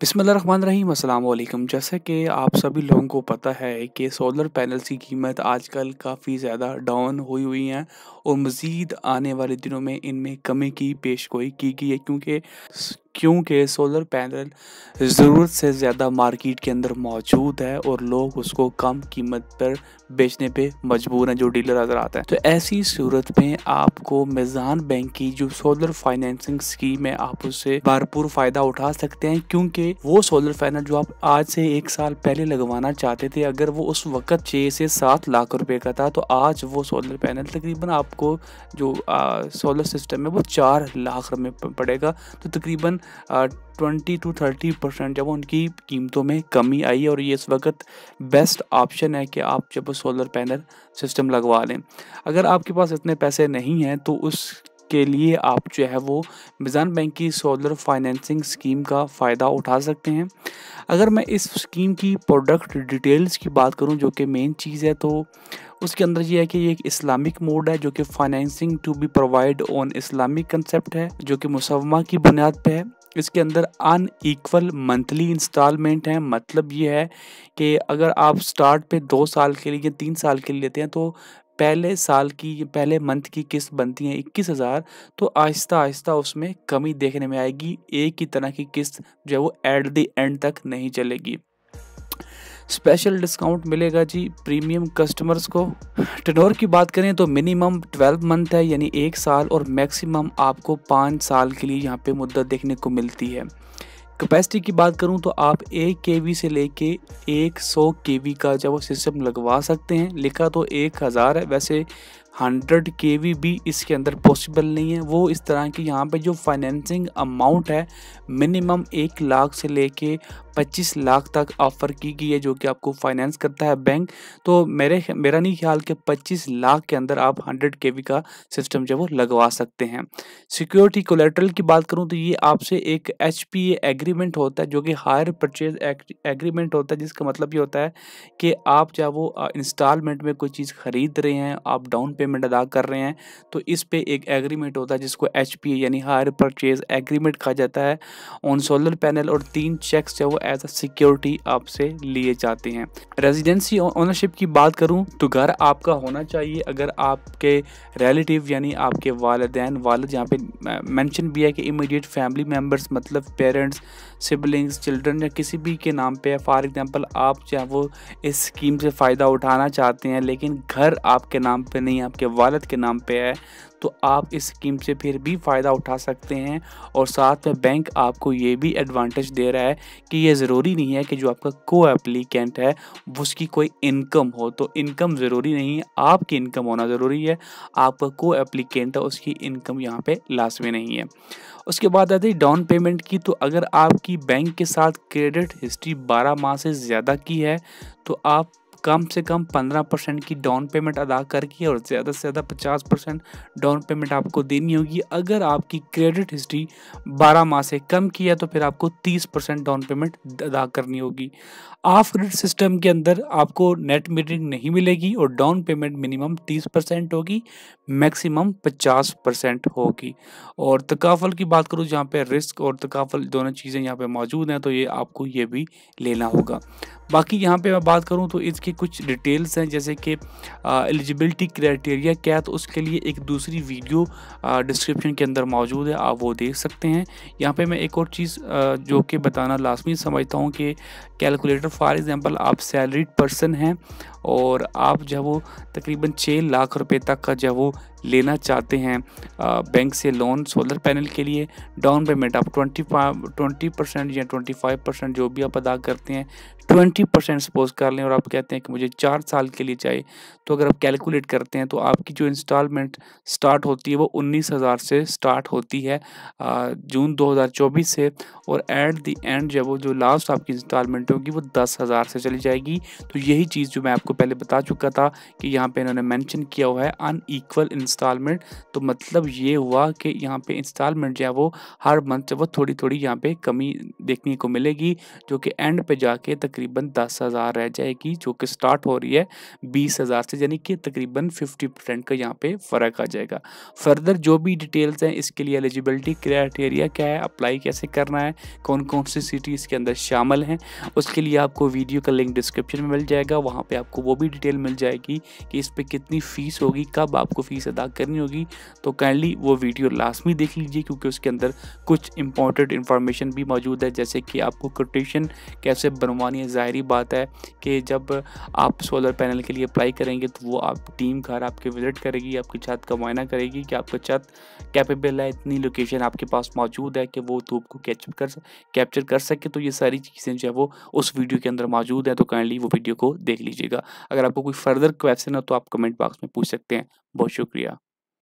बिसमीम अल्लाम जैसे कि आप सभी लोगों को पता है कि सोलर पैनल्स की कीमत आजकल काफ़ी ज़्यादा डाउन हुई हुई हैं और मज़ीद आने वाले दिनों में इनमें कमी की पेश गोई की गई है क्योंकि क्योंकि सोलर पैनल ज़रूरत से ज़्यादा मार्केट के अंदर मौजूद है और लोग उसको कम कीमत पर बेचने पे मजबूर हैं जो डीलर नज़र आते हैं तो ऐसी सूरत में आपको मेज़ान बैंक की जो सोलर फाइनेंसिंग स्कीम है आप उससे भरपूर फ़ायदा उठा सकते हैं क्योंकि वो सोलर पैनल जो आप आज से एक साल पहले लगवाना चाहते थे अगर वो उस वक्त छः से सात लाख रुपये का था तो आज वो सोलर पैनल तकरीबन आपको जो आ, सोलर सिस्टम है वो चार लाख रुपये पड़ेगा तो तकरीबन ट्वेंटी टू थर्टी परसेंट जब उनकी कीमतों में कमी आई और ये इस वक्त बेस्ट ऑप्शन है कि आप जब सोलर पैनल सिस्टम लगवा लें अगर आपके पास इतने पैसे नहीं हैं तो उस के लिए आप जो है वो मिज़ान बैंक की सोलर फाइनेंसिंग स्कीम का फ़ायदा उठा सकते हैं अगर मैं इस स्कीम की प्रोडक्ट डिटेल्स की बात करूं जो कि मेन चीज़ है तो उसके अंदर ये है कि ये एक इस्लामिक मोड है जो कि financing to be provide on Islamic concept है जो कि मुसवमा की बुनियाद पर है इसके अंदर अन एकवल मंथली इंस्टॉलमेंट है मतलब ये है कि अगर आप स्टार्ट पे दो साल के लिए या तीन साल के लिए लेते हैं तो पहले साल की पहले मंथ की किस्त बनती है इक्कीस हज़ार तो आहिस्ता आहिस्ता उसमें कमी देखने में आएगी एक ही तरह की किस्त जो है वो एट दी एंड तक नहीं चलेगी स्पेशल डिस्काउंट मिलेगा जी प्रीमियम कस्टमर्स को टनोर की बात करें तो मिनिमम 12 मंथ है यानी एक साल और मैक्सिमम आपको पाँच साल के लिए यहाँ पे मुद्दत देखने को मिलती है कैपेसिटी की बात करूँ तो आप एक के वी से लेके सौ के वी का जब सिस्टम लगवा सकते हैं लिखा तो एक हज़ार है वैसे हंड्रेड के वी भी इसके अंदर पॉसिबल नहीं है वो इस तरह की यहाँ पे जो फाइनेंसिंग अमाउंट है मिनिमम एक लाख से लेके पच्चीस लाख तक ऑफ़र की गई है जो कि आपको फाइनेंस करता है बैंक तो मेरे मेरा नहीं ख्याल कि पच्चीस लाख के अंदर आप हंड्रेड के वी का सिस्टम जो वो लगवा सकते हैं सिक्योरिटी कोलेट्रल की बात करूँ तो ये आपसे एक एच पी एग्रीमेंट होता है जो कि हायर परचेज एग्रीमेंट होता है जिसका मतलब ये होता है कि आप चाहे वो इंस्टॉलमेंट में कोई चीज़ ख़रीद रहे हैं आप डाउन पेमेंट पेमेंट अदा कर रहे हैं तो इस पे एक एग्रीमेंट होता है जिसको एच यानी हायर परचेज एग्रीमेंट कहा जाता है ऑन सोलर पैनल और तीन चेक्स जो है वो एज अ सिक्योरिटी आपसे लिए जाते हैं रेजिडेंसी ओनरशिप की बात करूँ तो घर आपका होना चाहिए अगर आपके रिलेटिव यानी आपके वालदेन वालद यहाँ पे मैंशन भी है कि इमीडिएट फैमिली मेम्बर्स मतलब पेरेंट्स सिबलिंग्स चिल्ड्रन या किसी भी के नाम पे फॉर एग्जांपल आप चाहे वो इस स्कीम से फ़ायदा उठाना चाहते हैं लेकिन घर आपके नाम पे नहीं है आपके वालद के नाम पे है तो आप इस स्कीम से फिर भी फ़ायदा उठा सकते हैं और साथ में बैंक आपको ये भी एडवांटेज दे रहा है कि ये ज़रूरी नहीं है कि जो आपका को एप्लीकेंट है उसकी कोई इनकम हो तो इनकम ज़रूरी नहीं है आपकी इनकम होना ज़रूरी है आपका को एप्लीकेंट है उसकी इनकम यहाँ पे लाजमी नहीं है उसके बाद आती है डाउन पेमेंट की तो अगर आपकी बैंक के साथ क्रेडिट हिस्ट्री बारह माह से ज़्यादा की है तो आप कम से कम 15 परसेंट की डाउन पेमेंट अदा करके और ज़्यादा से ज़्यादा 50 परसेंट डाउन पेमेंट आपको देनी होगी अगर आपकी क्रेडिट हिस्ट्री 12 माह से कम की है तो फिर आपको 30 परसेंट डाउन पेमेंट अदा करनी होगी ऑफ ग्रिड सिस्टम के अंदर आपको नेट मीटरिंग नहीं मिलेगी और डाउन पेमेंट मिनिमम 30 परसेंट होगी मैक्सिमम 50 परसेंट होगी और तकाफल की बात करूँ जहाँ पे रिस्क और तकाफल दोनों चीज़ें यहाँ पे मौजूद हैं तो ये आपको ये भी लेना होगा बाकी यहाँ पे मैं बात करूँ तो इसके के कुछ डिटेल्स हैं जैसे कि एलिजिबिलिटी क्राइटेरिया क्या है तो उसके लिए एक दूसरी वीडियो डिस्क्रिप्शन के अंदर मौजूद है आप वो देख सकते हैं यहाँ पे मैं एक और चीज़ जो कि बताना लाजमी समझता हूँ कि कैलकुलेटर फॉर एग्ज़ाम्पल आप सैलरीड पर्सन हैं और आप जब वो तकरीबन छः लाख रुपए तक का जब वो लेना चाहते हैं बैंक से लोन सोलर पैनल के लिए डाउन पेमेंट आप ट्वेंटी ट्वेंटी परसेंट या ट्वेंटी फाइव परसेंट जो भी आप अदा करते हैं ट्वेंटी परसेंट सपोज कर लें और आप कहते हैं कि मुझे चार साल के लिए चाहिए तो अगर आप कैलकुलेट करते हैं तो आपकी जो इंस्टॉलमेंट स्टार्ट होती है वो उन्नीस हज़ार से स्टार्ट होती है जून दो हज़ार चौबीस से और एट दी एंड जब वो जो लास्ट आपकी इंस्टॉलमेंट होगी वो दस हज़ार से चली जाएगी तो यही चीज़ जो मैं आपको पहले बता चुका था कि यहाँ पर इन्होंने मैंशन किया हुआ है अनईक्वल इंस्टॉलमेंट तो मतलब ये हुआ कि यहाँ पे इंस्टॉलमेंट जो है वो हर मंथ वो थोड़ी थोड़ी यहाँ पे कमी देखने को मिलेगी जो कि एंड पे जाके तकरीबन दस हज़ार रह जाएगी जो कि स्टार्ट हो रही है बीस हज़ार से यानी कि तकरीबन फिफ्टी परसेंट का यहाँ पे फ़र्क आ जाएगा फर्दर जो भी डिटेल्स हैं इसके लिए एलिजिबिलिटी क्राइटेरिया क्या है अप्लाई कैसे करना है कौन कौन सी सिटी इसके अंदर शामिल हैं उसके लिए आपको वीडियो का लिंक डिस्क्रिप्शन में मिल जाएगा वहाँ पर आपको वो भी डिटेल मिल जाएगी कि इस पर कितनी फ़ीस होगी कब आपको फ़ीस अदा करनी होगी तो काइंडली वो वीडियो लास्ट में देख लीजिए क्योंकि उसके अंदर कुछ इंपॉर्टेंट इन्फॉर्मेशन भी मौजूद है जैसे कि आपको कोटेशन कैसे बनवानी है ज़ाहरी बात है कि जब आप सोलर पैनल के लिए अप्लाई करेंगे तो वो आप टीम घर आपके विज़िट करेगी आपकी छत का मुआयना करेगी कि आपका छत कैपेबल है इतनी लोकेशन आपके पास मौजूद है कि वो धूप को कैचअप कर कैप्चर कर सके तो ये सारी चीज़ें जो है वो उस वीडियो के अंदर मौजूद है तो काइंडली वो वीडियो को देख लीजिएगा अगर आपको कोई फर्दर क्वेश्चन हो तो आप कमेंट बॉक्स में पूछ सकते हैं बहुत शुक्रिया